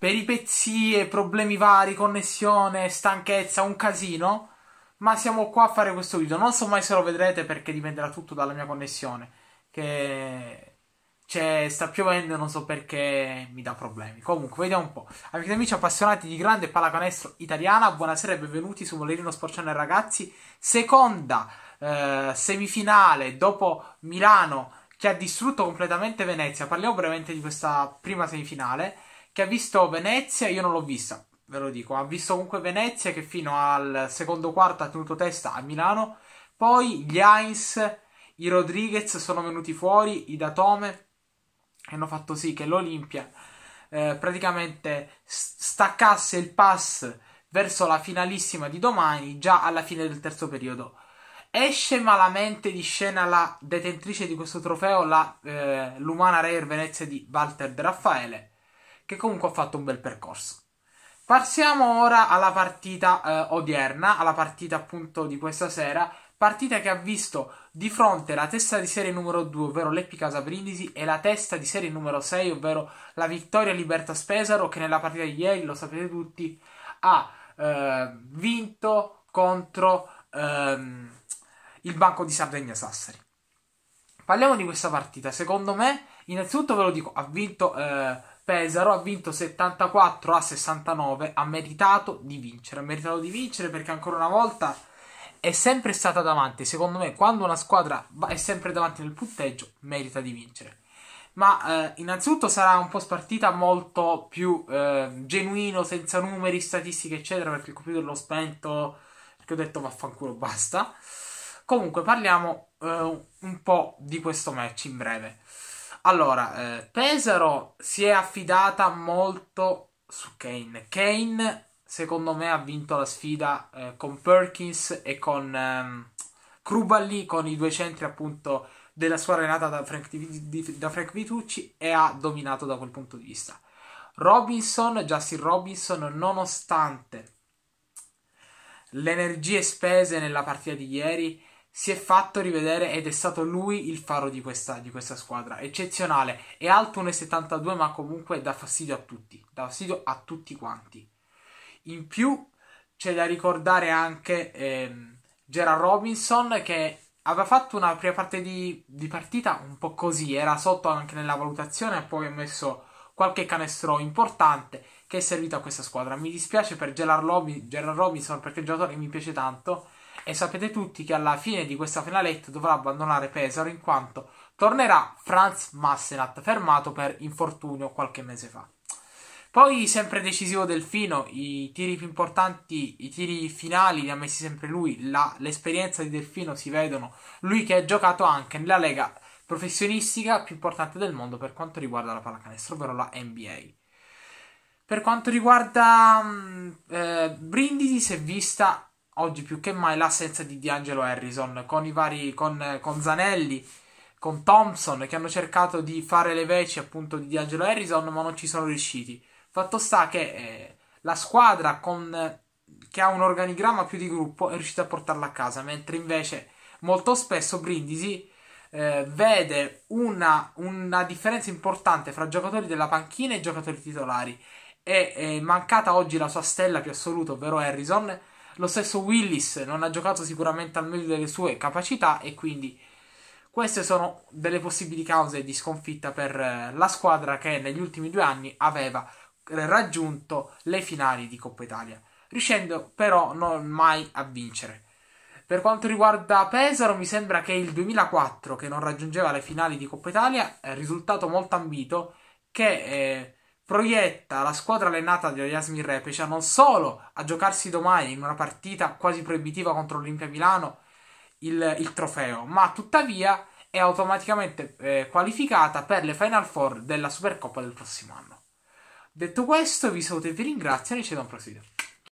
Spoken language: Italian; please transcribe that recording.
peripezie, problemi vari, connessione, stanchezza, un casino. Ma siamo qua a fare questo video. Non so mai se lo vedrete perché dipenderà tutto dalla mia connessione. Che cioè, sta piovendo e non so perché mi dà problemi. Comunque, vediamo un po'. Amici e amici appassionati di grande pallacanestro italiana, buonasera e benvenuti su Volerino Molerino Sporcione Ragazzi. Seconda eh, semifinale dopo Milano che ha distrutto completamente Venezia. Parliamo brevemente di questa prima semifinale che ha visto Venezia, io non l'ho vista, ve lo dico, ha visto comunque Venezia che fino al secondo quarto ha tenuto testa a Milano, poi gli Heinz, i Rodriguez sono venuti fuori, i Datome, e hanno fatto sì che l'Olimpia eh, praticamente staccasse il pass verso la finalissima di domani, già alla fine del terzo periodo. Esce malamente di scena la detentrice di questo trofeo, la eh, Lumana Reir Venezia di Walter De Raffaele, che comunque ha fatto un bel percorso. Passiamo ora alla partita eh, odierna, alla partita appunto di questa sera, partita che ha visto di fronte la testa di serie numero 2, ovvero l'Eppi Casa Brindisi, e la testa di serie numero 6, ovvero la Vittoria Libertà Spesaro, che nella partita di ieri, lo sapete tutti, ha eh, vinto contro ehm, il Banco di Sardegna Sassari. Parliamo di questa partita, secondo me, innanzitutto ve lo dico, ha vinto eh, Pesaro ha vinto 74 a 69, ha meritato di vincere, ha meritato di vincere perché ancora una volta è sempre stata davanti, secondo me quando una squadra è sempre davanti nel punteggio merita di vincere. Ma eh, innanzitutto sarà un po' spartita molto più eh, genuino, senza numeri, statistiche eccetera, perché il computer l'ho spento, perché ho detto vaffanculo basta. Comunque parliamo eh, un po' di questo match in breve. Allora, eh, Pesaro si è affidata molto su Kane. Kane, secondo me, ha vinto la sfida eh, con Perkins e con ehm, Krubali, con i due centri appunto della sua renata da Frank, di, da Frank Vitucci e ha dominato da quel punto di vista. Robinson, Justin Robinson, nonostante le energie spese nella partita di ieri, si è fatto rivedere ed è stato lui il faro di questa, di questa squadra. Eccezionale, è alto 1,72 ma comunque dà fastidio a tutti, dà fastidio a tutti quanti. In più c'è da ricordare anche ehm, Gerard Robinson che aveva fatto una prima parte di, di, partita un po' così, era sotto anche nella valutazione e poi ha messo qualche canestro importante che è servito a questa squadra. Mi dispiace per Gerard, Robinson perché il giocatore mi piace tanto e sapete tutti che alla fine di questa finaletta dovrà abbandonare Pesaro in quanto tornerà Franz Massenat fermato per infortunio qualche mese fa. Poi sempre decisivo Delfino, i tiri più importanti, i tiri finali li ha messi sempre lui, la, l'esperienza di Delfino si vedono, lui che ha giocato anche nella lega professionistica più importante del mondo per quanto riguarda la pallacanestro, ovvero la NBA. Per quanto riguarda mm, eh, Brindisi, si è vista oggi più che mai l'assenza di D'Angelo Harrison con i vari con, con Zanelli, con Thompson che hanno cercato di fare le veci appunto di D'Angelo Harrison, ma non ci sono riusciti. Fatto sta che eh, la squadra con, che ha un organigramma più di gruppo è riuscita a portarla a casa, mentre invece molto spesso Brindisi eh, vede una, una, differenza importante fra giocatori della panchina e giocatori titolari. E eh, mancata oggi la sua stella più assoluta, ovvero Harrison, lo stesso Willis non ha giocato sicuramente al meglio delle sue capacità e quindi queste sono delle possibili cause di sconfitta per eh, la squadra che negli ultimi due anni aveva raggiunto le finali di Coppa Italia, riuscendo però non mai a vincere. Per quanto riguarda Pesaro, mi sembra che il 2004, che non raggiungeva le finali di Coppa Italia, è risultato molto ambito, che eh, proietta la squadra allenata di Yasmin Repecia non solo a giocarsi domani in una partita quasi proibitiva contro l'Olimpia Milano il, il trofeo, ma tuttavia è automaticamente eh, qualificata per le Final Four della Supercoppa del prossimo anno. Detto questo, vi saluto e vi ringrazio e ci vediamo prossimo video.